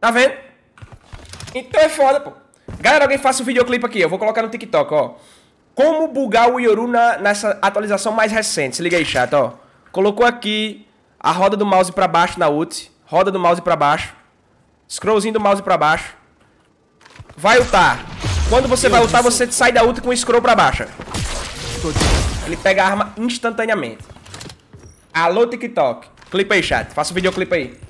Tá vendo? Então é foda, pô. Galera, alguém faça um videoclipe aqui. Eu vou colocar no TikTok, ó. Como bugar o Yoru na, nessa atualização mais recente. Se liga aí, chat ó. Colocou aqui a roda do mouse pra baixo na ult. Roda do mouse pra baixo. Scrollzinho do mouse pra baixo. Vai ultar. Quando você vai ultar, você sai da ult com o scroll pra baixo. Ele pega a arma instantaneamente. Alô, TikTok. Clipa aí, chat. Faça o um videoclipe aí.